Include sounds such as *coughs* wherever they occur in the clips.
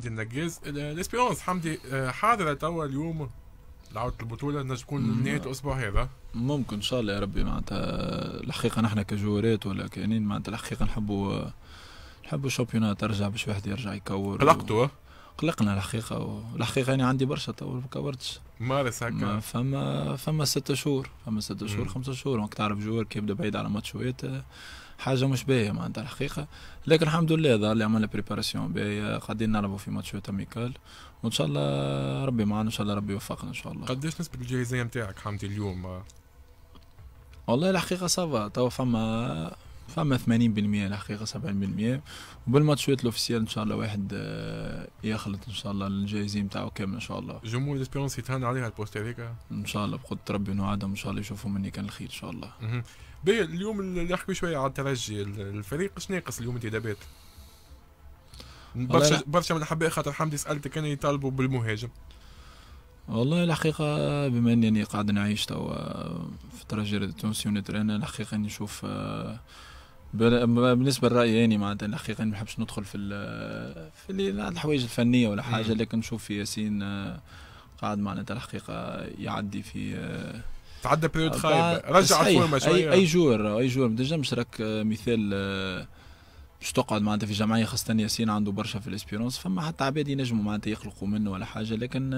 حمدي النجاز آه، الاسبيرونس حمدي حاضره توا اليوم لعودة البطولة نجم تكون نهاية الأسبوع هذا ممكن إن شاء الله يا ربي معناتها الحقيقة نحن كجوارات ولا كأنين معناتها الحقيقة نحبوا نحبوا الشامبيونات ترجع باش واحد يرجع يكور قلقتوا و... قلقنا الحقيقة والحقيقة أنا يعني عندي برشا تو ما كورتش مارس هكا فما فما ستة شهور فما ستة شهور خمسة شهور وقت تعرف جوار كيبدا بعيد على ماتشوات حاجه مش باهيه معناتها الحقيقه لكن الحمد لله ظهر لي عملنا بريباراسيون باهيه قاعدين نلعبوا في ماتشات اميكال وان شاء الله ربي معنا ان شاء الله ربي يوفقنا ان شاء الله قداش نسبه الجاهزيه نتاعك حمدي اليوم والله الحقيقه صافا توا فما فما 80% الحقيقه 70% وبالماتشات الاوفيسيال ان شاء الله واحد آه، يخلط ان شاء الله الجايزين نتاعو كامل ان شاء الله جمهور ديسبيرونس يتهنى عليها البوست هذيك ان شاء الله بقدره ربي ونوعدهم ان شاء الله يشوفوا مني كان الخير ان شاء الله باهي اليوم نحكي شويه على الترجي الفريق اش ناقص اليوم انتدابات برشا برشا من الحباء خاطر حمدي سالتك انا يطالبوا بالمهاجم والله الحقيقة بما انني قاعد نعيش توا في الترجي التونسي ونترينا الحقيقة نشوف آه، بالنسبه لرايي يعني معناتها الحقيقه ما نحبش ندخل في في الحوايج الفنيه ولا حاجه لكن نشوف في ياسين آه، قاعد معناتها الحقيقه يعدي في آه، تعدى بيريود آه، خايب رجع فورمه شويه اي جور اي جور ما تنجمش راك مثال باش تقعد معناتها في جمعيه خاصه ياسين عنده برشا في الاسبيرونس فما حتى عباد ينجموا معناتها يخلقوا منه ولا حاجه لكن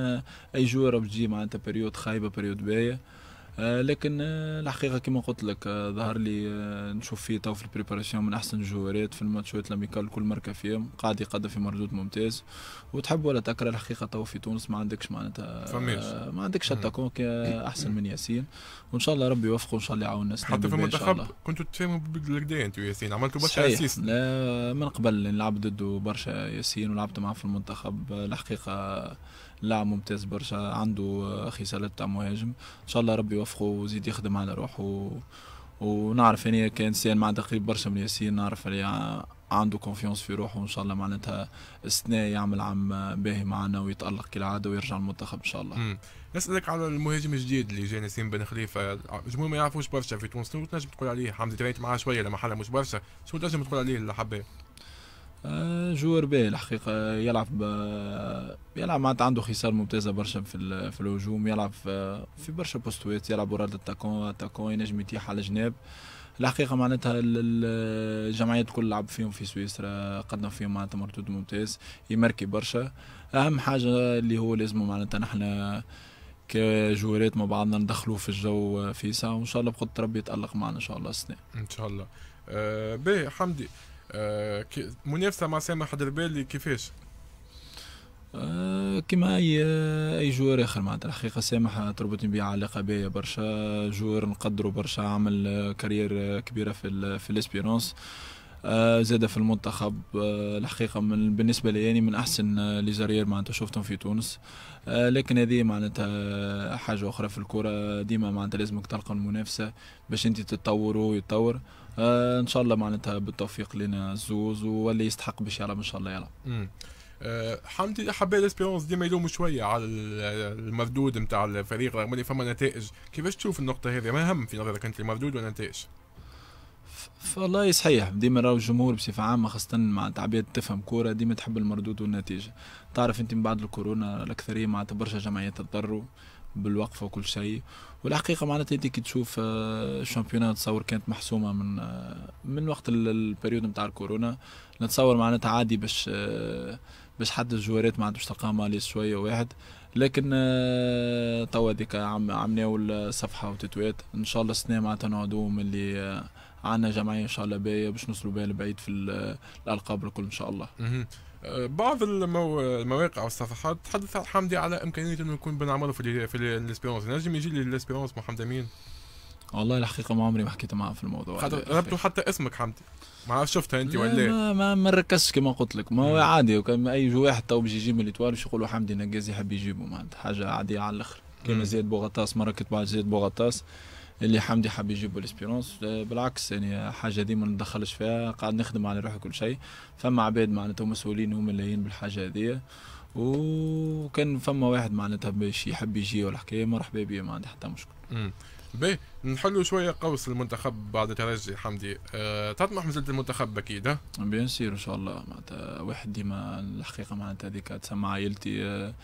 اي جور بتجي معناتها بيريود خايبه بيريود باهيه آه، لكن آه، الحقيقه كما قلت لك آه، ظهر لي نشوف فيه تو في البريباراسيون من احسن الجوارات في الماتشات لاميكال كل مركة فيهم قاعد يقدم في مردود ممتاز وتحب ولا تكره الحقيقه تو في تونس ما عندكش معناتها ما عندكش حتى *coughs* احسن من ياسين وان شاء الله ربي يوفقه وان شاء الله يعاون الناس حتى في المنتخب كنتوا تفهموا بالكدا انت ياسين عملتوا برشا اسيست لا من قبل نلعب ضده برشا ياسين ولعبت معاه في المنتخب الحقيقه لاعب ممتاز برشا عنده خصالات تاع مهاجم ان شاء الله ربي يوفقه ويزيد يخدم على روحه ونعرف اني كانسان معناتها قريب برشا من ياسين نعرف اللي عنده كونفيونس في روحه وان شاء الله معناتها السنة يعمل عام باهي معنا ويتالق كالعاده ويرجع المنتخب ان شاء الله. نسالك على المهاجم الجديد اللي جاي نسيم بن خليفه الجمهور ما يعرفوش برشا في تونس شنو تنجم تقول عليه حمزه تريت معاه شويه لما حلا مش برشا شنو تنجم تقول عليه اللي آه، جوار باهي الحقيقة يلعب آه، يلعب معناتها عنده خصال ممتازة برشا في, في الهجوم يلعب آه، في برشا بوستوات يلعب ورا التاكون التاكون ينجم يتيح على جناب الحقيقة معناتها الجمعيات الكل لعب فيهم في سويسرا قدم فيهم معناتها مردود ممتاز يمركي برشا أهم حاجة اللي هو لازم معناتها نحنا كجوارات مع بعضنا ندخلوه في الجو فيسع وان شاء الله بقدرة ربي يتألق معنا ان شاء الله السنة ان شاء الله آه باهي حمدي آه، منافسه مع سامح دربالي كيفاش؟ آه، كما اي اي جوار اخر معناتها الحقيقه سامح تربطني بيه علاقه باهيه برشا جوار نقدره برشا عمل كارير كبيره في في الاسبيرونس آه، زاد في المنتخب الحقيقه من بالنسبه لي يعني من احسن ليزارير معناتها شفتهم في تونس لكن هذه معناتها حاجه اخرى في الكره ديما معناتها لازمك تلقى المنافسه باش انت تتطور ويتطور آه، ان شاء الله معناتها بالتوفيق لنا الزوز واللي يستحق باش يلعب ان شاء الله يلعب آه، حمدي حبيت اسبيرونس ديما يلوموا شويه على المردود نتاع الفريق رغم اللي فما نتائج كيفاش تشوف النقطه هذه ما هم في نظرك انت المردود والنتائج والله صحيح ديما راهو الجمهور بصفه عامه خاصه مع تعبئه تفهم كوره ديما تحب المردود والنتيجه تعرف انت من بعد الكورونا الاكثريه مع برشا جمعيات تضروا بالوقفه وكل شيء والحقيقه معناتها انت كي تشوف الشامبيونات آه، تصور كانت محسومه من آه، من وقت البريود نتاع الكورونا نتصور معناتها عادي باش آه، باش حد الجوارات ما عندوش تلقاها ماليز شويه واحد لكن توا هذيك عم عملناو الصفحه وتتويت ان شاء الله السنه معناتها نعودوا من اللي عندنا جمعيه ان شاء الله باهيه باش نوصلوا بها لبعيد في الالقاب الكل ان شاء الله. بعض المواقع المواقع والصفحات تحدث حمدي على امكانيه انه يكون بنعمله في في الاسبيرونس نجم يجي لي محمد امين والله الحقيقة ما عمري ما حكيت معاه في الموضوع ربطوا حتى اسمك حمدي ما عرفت شفتها انت ولا إيه؟ ما ما, ما ركزتش كما قلت لك ما هو عادي وكان اي واحد تو باش يجيب من الاتوار باش يقولوا حمدي نقاز يحب يجيبه معناتها حاجة عادية على الاخر كيما زياد بوغطاس مرة كنت بعد زياد بوغطاس اللي حمدي حب يجيبوا ليسبيرونس آه، بالعكس يعني حاجه دي ما ندخلش فيها قاعد نخدم على روحي كل شيء فما عباد معناتها مسؤولين هما اللي بالحاجه هذيا وكان فما واحد معناتها باش يحب يجي والحكايه مرحبا بيا ما عندي حتى مشكل باهي نحلوا شويه قوس المنتخب بعد ترجي حمدي أه تطمح مازلت المنتخب اكيد ها بيان سير ان شاء الله معناتها واحد ديما الحقيقه معناتها هذيك تسمى عائلتي أه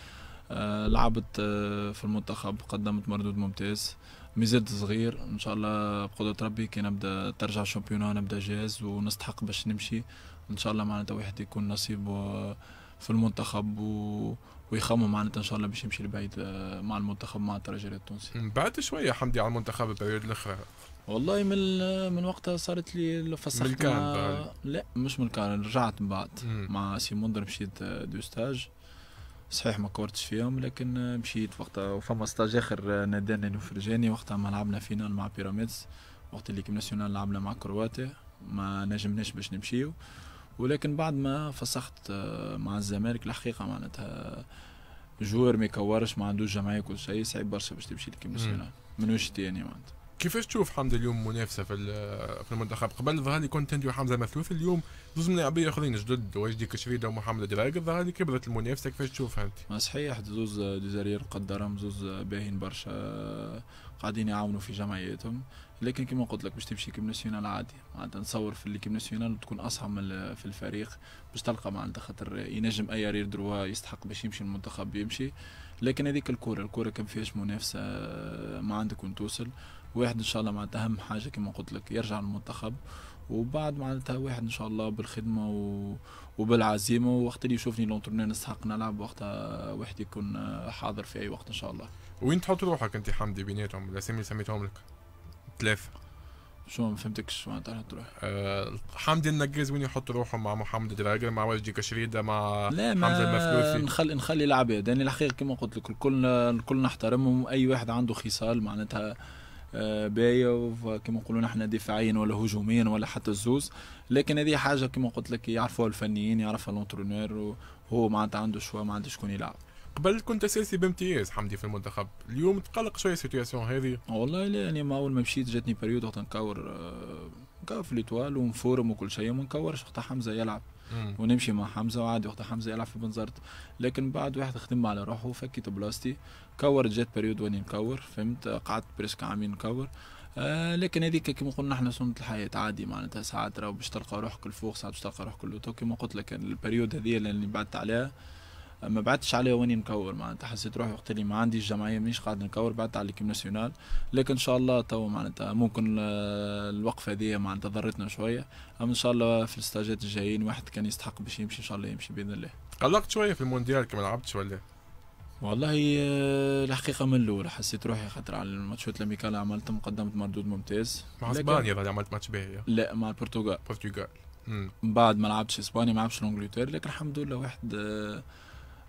أه لعبت أه في المنتخب قدمت مردود ممتاز أه مازلت صغير ان شاء الله بقدرة ربي كي نبدا ترجع الشامبيونا نبدا جاهز ونستحق باش نمشي ان شاء الله معناتها واحد يكون نصيب في المنتخب و... ويخمم معناتها ان شاء الله باش يمشي لبعيد آه، مع المنتخب مع الترجي التونسي. بعد شويه حمدي على المنتخب البريود الاخرى. والله من من وقتها صارت لي فسخت لا مش من الكارن رجعت من بعد مع سيمون مشيت آه، دو ستاج صحيح ما كورتش فيهم لكن مشيت وقتها فما ستاج اخر نادانا نفرجاني وقتها ما لعبنا فينال مع بيراميدز وقت اللي كيم ناسيونال لعبنا مع كرواتيا ما نجمناش باش نمشيو ولكن بعد ما فسخت آه، مع الزمالك الحقيقه معناتها جوار ما يكورش ما عندوش جمعيه كل شيء صعيب برشا باش تمشي لكيم ناسيونال من وجهتي يعني معناتها كيفاش تشوف حمزه اليوم منافسه في في المنتخب قبل ظهر لي كنت انت وحمزه مثلوث اليوم زوج من اللاعبين اخرين جدد واجدي كشريده ومحمد دراك ظهر لي كبرت المنافسه كيفاش تشوفها انت؟ صحيح زوز ديزارير قدرهم زوز باهين برشا قاعدين يعاونوا في جمعياتهم لكن كما قلت لك باش تمشي كيم ناسيونال عادي معناتها نصور في اللي ناسيونال تكون اصعب من في الفريق باش تلقى معناتها خاطر ينجم اي رير دروا يستحق باش يمشي المنتخب يمشي لكن هذيك الكوره الكوره كان فيهاش منافسه ما عندك وين توصل واحد ان شاء الله معناتها اهم حاجه كما قلت لك يرجع للمنتخب وبعد معناتها واحد ان شاء الله بالخدمه و... وبالعزيمه وقت اللي يشوفني لونترونير نستحق نلعب وقتها واحد يكون حاضر في اي وقت ان شاء الله وين تحط روحك انت حمدي بيناتهم الاسامي اللي سميتهم لك ثلاثه شو ما فهمتكش معناتها نحط روحي أه حمدي النجاز وين يحط روحه مع محمد دراجر مع وجدي كشريده مع لا ما حمزه المفلوسي نخلي نخلي العباد يعني الحقيقه كما قلت لك الكل الكل نحترمهم اي واحد عنده خصال معناتها آه، باية كما نقولوا نحن دفاعيا ولا هجوميا ولا حتى الزوز لكن هذه حاجه كما قلت لك يعرفوها الفنيين يعرفها الانترونير وهو معناتها عنده شويه ما عنده شكون يلعب قبل كنت اساسي بامتياز حمدي في المنتخب اليوم تقلق شويه السيتياسيون هذه والله لا يعني ما اول ما مشيت جاتني بريود وقت نكور آه، نكور في ليتوال ونفورم وكل شيء وما نكورش وقت حمزه يلعب مم. ونمشي مع حمزه وعادي وقت حمزه يلعب في بنزرت لكن بعد واحد خدم على روحه وفكيت بلاصتي كور جات بريود واني نكور فهمت قعدت بريسك عامين نكور آه لكن هذيك كيما قلنا احنا سنة الحياة عادي معناتها ساعات راهو باش تلقى روحك الفوق ساعات باش تلقى روحك اللوتو كيما قلت لك البريود هذيا اللي بعدت عليها آه، ما بعدتش عليها واني نكور معناتها حسيت روحي وقت اللي ما عندي الجمعيه مانيش قاعد نكور بعدت على الكيم ناسيونال لكن ان شاء الله تو معناتها ممكن آه، الوقفه هذيا معناتها ضرتنا شويه اما ان شاء الله في الستاجات الجايين واحد كان يستحق باش يمشي ان شاء الله يمشي باذن الله قلقت شويه في المونديال كيما لعبتش ولا والله الحقيقه من الاول حسيت روحي خاطر على الماتشات الامريكان اللي عملتهم قدمت مردود ممتاز مع اسبانيا بعد عملت ماتش باهي لا مع البرتغال البرتغال من بعد ما لعبتش اسبانيا ما لعبتش انجلترا لكن الحمد لله واحد آه,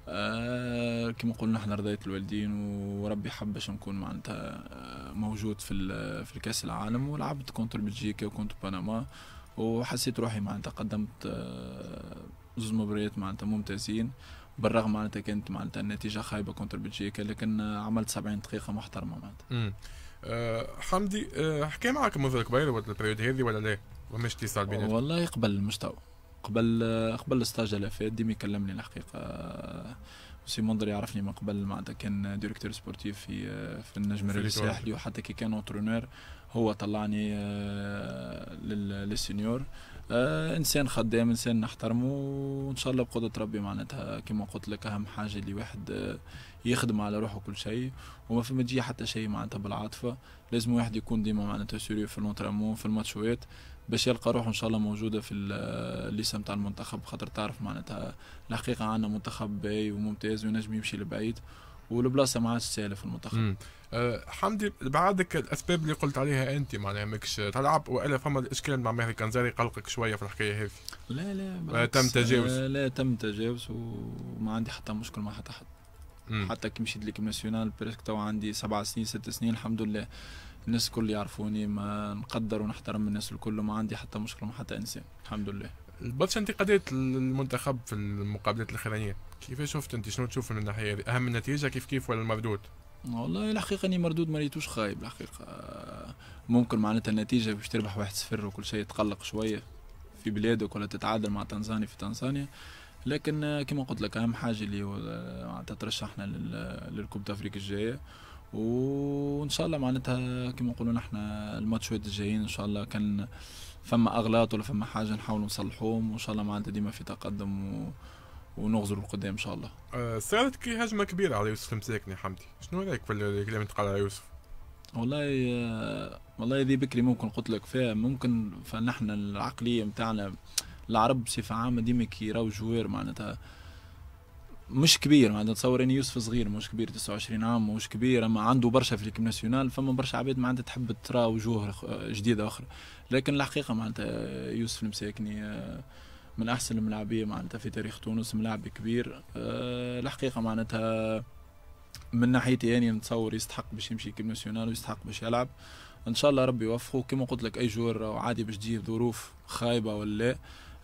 آه، كما قلنا احنا رضيت الوالدين وربي حب باش نكون معناتها آه، موجود في في الكاس العالم ولعبت كونتر بلجيكا وكونتر بنما وحسيت روحي معناتها قدمت آه زوز مباريات معناتها ممتازين بالرغم معناتها كانت معناتها النتيجه خايبه كونتر بلجيكا لكن عملت 70 دقيقه محترمه معناتها أه حمدي أه حكى معك منذ قبيل ولا البريود هذه ولا لا؟ ومش اتصال بيناتكم؟ والله قبل المستوى قبل قبل الاستاج اللي فات ديما كلمني الحقيقه سي مندر يعرفني من قبل معناتها كان ديريكتور سبورتيف في في النجم الرياضي الساحلي وحتى كي كان اونترونور هو طلعني أه، للسينيور آه انسان خدام انسان نحترمه وان شاء الله بقدره ربي معناتها كما قلت لك اهم حاجه اللي واحد آه، يخدم على روحه كل شيء وما فما تجي حتى شيء معناتها بالعاطفه لازم واحد يكون ديما معناتها سوري في المونترامون في الماتشوات باش يلقى روحه ان شاء الله موجوده في آه، الليسه نتاع المنتخب خاطر تعرف معناتها الحقيقه عندنا منتخب باي وممتاز وينجم يمشي لبعيد والبلاصه ما عادش سهله في المنتخب أه حمدي بعدك الاسباب اللي قلت عليها انت معناها ماكش تلعب والا فما الاشكال مع ماهر كانزاري قلقك شويه في الحكايه هذه لا لا أه، تم تجاوز أه، لا, تم تجاوز وما عندي حتى مشكل مع حتى حد مم. حتى كي مشيت ليكيب ناسيونال بريسك تو عندي سبع سنين ست سنين الحمد لله الناس الكل يعرفوني ما نقدر ونحترم الناس الكل ما عندي حتى مشكل مع حتى انسان الحمد لله الماتش انت قضيت المنتخب في المقابلات الاخرانيه كيفاش شفت انت شنو تشوف من الناحيه هذه اهم النتيجه كيف كيف ولا المردود والله الحقيقه اني مردود ما ريتوش خايب الحقيقه ممكن معناتها النتيجه باش تربح واحد صفر وكل شيء تقلق شويه في بلادك ولا تتعادل مع تنزانيا في تنزانيا لكن كما قلت لك اهم حاجه اللي معناتها آه، ترشحنا للكوب افريقيا الجايه وان شاء الله معناتها كما نقولوا نحن الماتشات الجايين ان شاء الله كان فما اغلاط ولا فما حاجه نحاولوا نصلحوهم وان شاء الله معناتها ديما في تقدم و... ونغزر القدام ان شاء الله. صارت آه، كي هجمه كبيره على يوسف المساكني حمدي، شنو رايك في الكلام اللي قال على يوسف؟ والله آه، والله ذي بكري ممكن قلت لك فيها ممكن فنحن العقليه نتاعنا العرب بصفه عامه ديما كي يراو جوار معناتها مش كبير معناتها نتصور اني يوسف صغير مش كبير 29 عام مش كبير اما عنده برشا في ليكيب ناسيونال فما برشا عباد معناتها تحب ترى وجوه جديده اخرى لكن الحقيقه معناتها يوسف المساكني آه، من احسن الملاعبيه معناتها في تاريخ تونس ملاعب كبير آه، الحقيقه معناتها من ناحيتي يعني نتصور يستحق باش يمشي ليكيب ناسيونال ويستحق باش يلعب ان شاء الله ربي يوفقه كما قلت لك اي جور عادي باش تجيه ظروف خايبه ولا لا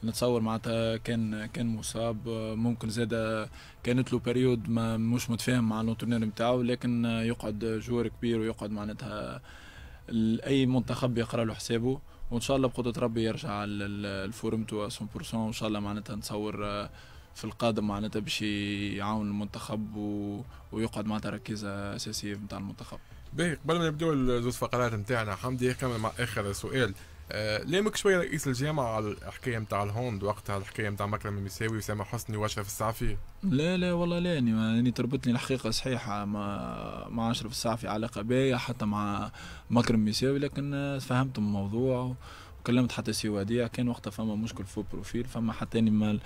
نتصور معناتها كان كان مصاب ممكن زاد كانت له بريود ما مش متفاهم مع لونترنير نتاعو لكن يقعد جوار كبير ويقعد معناتها اي منتخب يقرا له حسابه وان شاء الله بقدره ربي يرجع لفورمته 100% وان شاء الله معناتها نتصور في القادم معناتها باش يعاون المنتخب و... ويقعد معناتها ركيزه اساسيه نتاع المنتخب. باهي قبل ما نبداو زوز فقرات نتاعنا حمدي كمل مع اخر سؤال آه، لامك شويه رئيس الجامعه على الحكايه نتاع الهوند وقتها الحكايه نتاع مكرم المساوي وسامح حسني واشرف السعفي لا لا والله لا يعني, يعني تربطني الحقيقه صحيحه مع مع اشرف السعفي علاقه باهيه حتى مع مكرم المساوي لكن آه، فهمت الموضوع وكلمت حتى سي وديع كان وقتها فما مشكل في بروفيل فما حتى مال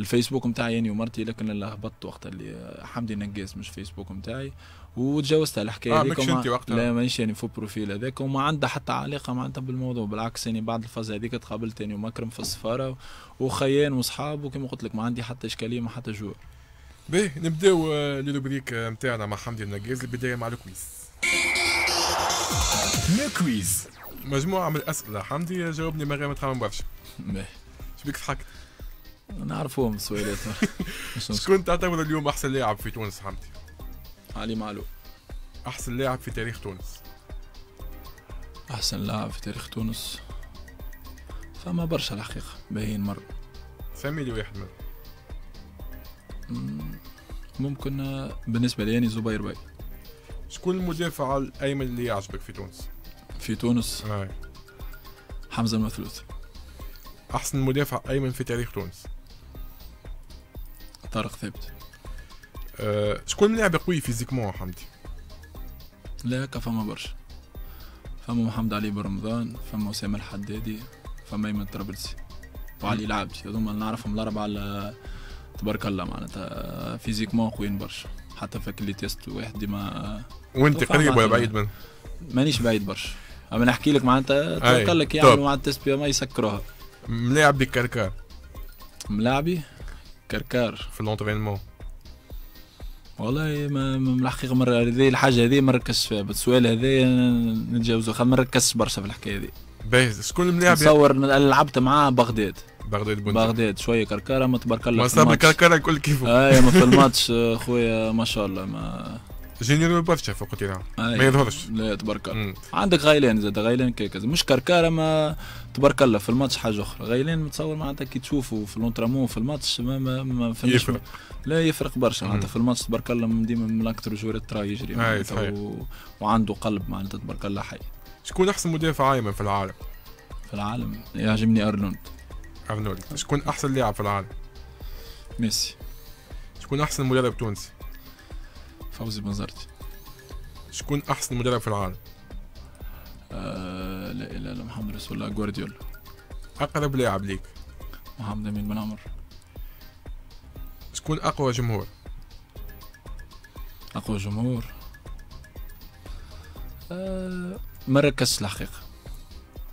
الفيسبوك نتاعي يعني ومرتي لكن اللي هبطت وقتها اللي آه، حمدي نقاس مش فيسبوك نتاعي وتجاوزت الحكايه آه ماكش انت وقتها لا مانيش يعني فو بروفيل هذاك وما عندها حتى علاقه معناتها بالموضوع بالعكس يعني بعد الفاز هذيك تقابلت يعني ومكرم في السفاره وخيان وصحاب وكما قلت لك ما عندي حتى اشكاليه ما حتى جوع باهي نبداو آه، للوبريك نتاعنا آه، مع حمدي النجاز البدايه مع الكويس الكويس مجموعه من الاسئله حمدي جاوبني من غير ما تخمم برشا باهي شبيك ضحكت نعرفوهم السؤالات *laughs* شكون تعتبر اليوم احسن لاعب في تونس حمدي علي معلول احسن لاعب في تاريخ تونس احسن لاعب في تاريخ تونس فما برشا الحقيقه باين مره سمي لي واحد منهم ممكن آه، بالنسبه لي يعني زبير باي شكون المدافع الايمن اللي يعجبك في تونس في تونس هاي. نعم. حمزه المثلوث احسن مدافع ايمن في تاريخ تونس طارق ثابت آه، شكون لاعب قوي فيزيكمون حمدي؟ لا هكا فما برشا فما محمد علي بن رمضان فما اسامه الحدادي فما ايمن طرابلسي وعلي العبدي هذوما نعرفهم الاربعه على تبارك الله معناتها فيزيكمون قويين برشا حتى فاك اللي تيست واحد ديما وانت قريب ولا بعيد من مانيش بعيد برشا اما نحكي لك معناتها تبارك لك يعملوا يعني مع التيست بي ما يسكروها ملاعبي كركار ملاعبي كركار في لونترينمون والله ما الحقيقه مره هذه الحاجه هذه ما ركزتش فيها هذا هذايا نتجاوزه ما ركزتش برشا في الحكايه هذه باهي شكون الملاعب نتصور يعني؟ لعبت معاه بغداد بغداد بنت بغداد شويه كركره ما تبارك الله ما صاب الكركره كل كيفو اه ما في الماتش خويا ما شاء الله ما جينيور يبرشا فوق قتيلة ما يظهرش لا تبارك الله عندك غايلان زاد غايلان كيك مش كركاره ما تبارك الله في الماتش حاجه اخرى غايلان متصور معناتها كي تشوفوا في لونترامون في الماتش ما ما, ما يفرق لا يفرق برشا معناتها في الماتش تبارك الله ديما من اكثر جوري ترا يجري وعنده قلب معناتها تبارك الله حي شكون احسن مدافع عايما في العالم؟ في العالم يعجبني ارنولد ارنولد شكون احسن لاعب في العالم؟ ميسي شكون احسن مدرب تونسي؟ فوزي بنزرتي شكون احسن مدرب في العالم آه لا اله الا محمد رسول الله جوارديولا اقرب لاعب ليك محمد امين بن عمر شكون اقوى جمهور اقوى جمهور آه ما ركزتش الحقيقه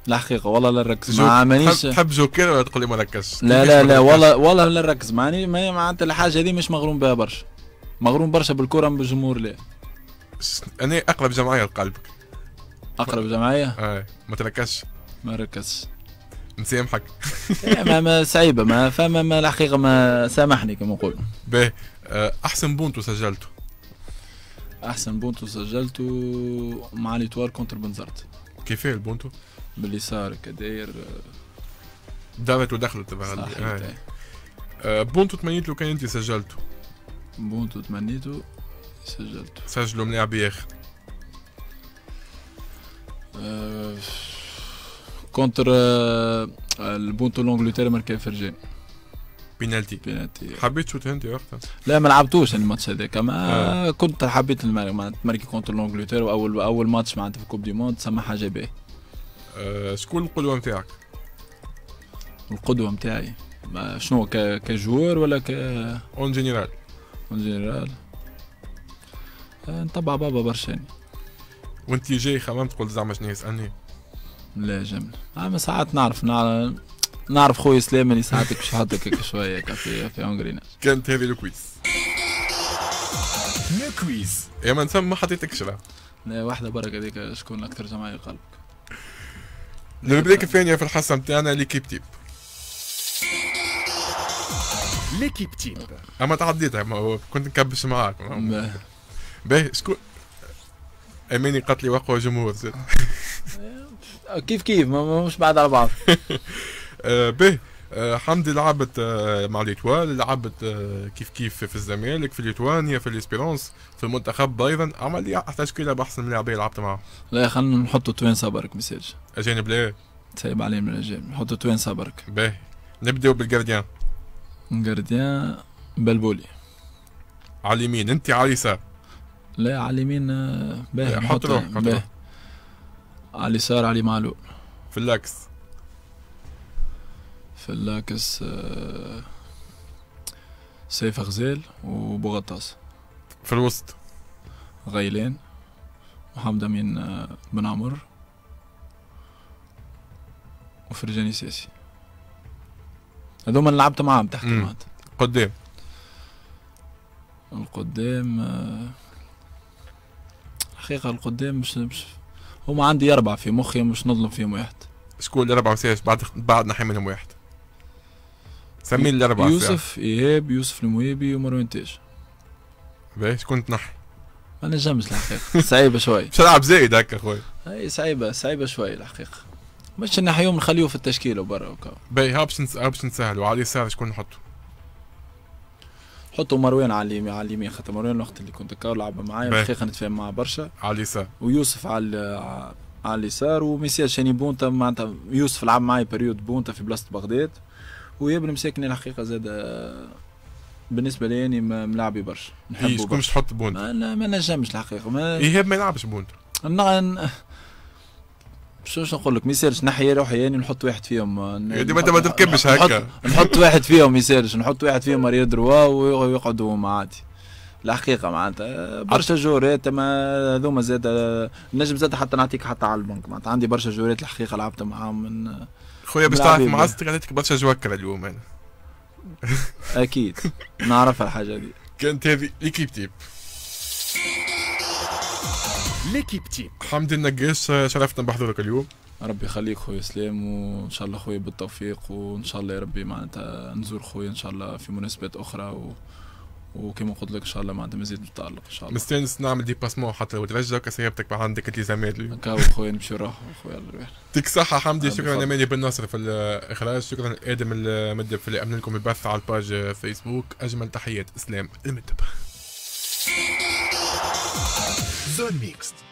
الحقيقه والله لا نركز ما مانيش تحب جوكر ولا تقول لي ما ركزتش لا لا لا والله والله لا نركز معني معناتها الحاجه هذه مش مغروم بها برشا مغروم برشا بالكره من الجمهور لا انا اقرب جمعيه لقلبك اقرب جمعيه؟ اي ما تركزش ما ركزش نسامحك ما ما صعيبه ما فما ما الحقيقه ما سامحني كما نقول باهي آه، احسن بونتو سجلته احسن بونتو سجلته مع ليتوار كونتر بنزرت كيفاه البونتو؟ باللي صار كداير دارت ودخلت إيه. آه. آه، بونتو تمنيت لو كان انت سجلته بونتو تمنيتو سجلت سجلوا ملاعب باخر أه... كونتر أه... البونتو لونجلتير مركا فرجي بينالتي بينالتي حبيت شوت انت وقتها لا ما لعبتوش الماتش هذاك ما كنت حبيت تمركي كونتر لونجلتير واول اول ماتش معناتها في كوب دي موند سما حاجه باهيه شكون القدوه نتاعك؟ القدوه نتاعي شنو كجوار ولا ك اون جينيرال اون آه، نتبع بابا برشا يعني. وانت جاي خمام تقول زعما شنو يسالني لا جمل اما ساعات نعرف نعرف نعرف خويا سلام اللي ساعات باش يحطك شويه في في هونغرينا كانت هذه الكويس الكويس يا ما نسمى ما حطيتكش لا لا واحده برك هذيك شكون اكثر جماعي قلبك نبداك الثانيه في الحصه نتاعنا ليكيب تيب ليكيب تيب اما تعديتها اما كنت نكبس معاك باهي شكون اماني قتلي وقوى جمهور زاد *laughs* كيف كيف مش بعد على بعض *laughs* آه، باهي آه، حمدي لعبت آه، مع ليتوال لعبت كيف كيف في الزمالك في ليتوانيا في الاسبيرونس في المنتخب ايضا عمل لي تشكيله باحسن من لعبت معاهم لا خلينا نحطوا توين صبرك مساج اجانب لا تسيب عليهم من الاجانب نحطوا توين صبرك باهي نبداو بالجارديان جارديان بلبولي على اليمين انت على اليسار لا على اليمين آه، باهي حط روحك حط على اليسار علي معلول في اللاكس في اللاكس آه، سيف غزال وبوغطاس في الوسط غيلان محمد امين آه، بن عمر وفرجاني ساسي هذوما اللي لعبت معاهم تحت معناتها قدام القدام الحقيقة آه، القدام مش مش هما عندي أربعة في مخي مش نظلم فيهم واحد شكون الأربعة وسياش بعد بعد نحي منهم واحد سمي الأربعة يوسف إيهاب يوسف المويبي ومروان تاج باهي شكون تنحي؟ ما نجمش الحقيقة صعيبة شوي مش زايد هكا خويا اي صعيبة صعيبة شوي الحقيقة مش حيوم نخليه في التشكيله وبرا وكا باي اوبشن اوبشن سهل وعلى اليسار شكون نحطه؟ حطوا مروان على اليمين على اليمين خاطر مروان الوقت اللي كنت كاو لعب معايا الحقيقه نتفاهم معاه برشا على اليسار ويوسف على على اليسار وميسي شاني بونتا معناتها يوسف لعب معايا بريود بونتا في بلاصه بغداد بن مساكني الحقيقه زاد بالنسبه لي يعني ملاعبي برشا نحبه إيه شكون تحط بونتا؟ ما, ما نجمش الحقيقه ما ايهاب ما يلعبش بونتا شو شو نقول لك ما يسالش نحيا روحي يعني نحط واحد فيهم يعني ما انت ما تركبش هكا نحط واحد فيهم ما يسالش نحط واحد فيهم رياض دروا ويقعدوا مع عادي الحقيقه معناتها برشا جورات ما هذوما زاد نجم زاد حتى نعطيك حتى على البنك معناتها عندي برشا جورات الحقيقه لعبت معاهم من خويا باش تعرف معاستك عطيتك برشا جوكر اليوم انا اكيد نعرفها الحاجه دي كانت هذه ليكيب تيب ليكيب تيم حمد النقاش شرفتنا بحضورك اليوم ربي يخليك خويا سلام وان شاء الله خويا بالتوفيق وان شاء الله يا ربي معناتها نزور خويا ان شاء الله في مناسبات اخرى و... وكما قلت لك ان شاء الله معناتها مزيد متعلق ان شاء الله مستانس نعمل ديباسمون حتى لو ترجع كسيابتك عندك اللي زمان هكا خويا نمشي نروح خويا يعطيك الصحة حمدي شكرا لماني بن ناصر في الاخراج شكرا ادم المدب في اللي امن لكم البث على الباج فيسبوك اجمل تحيات اسلام المدب The Mixed.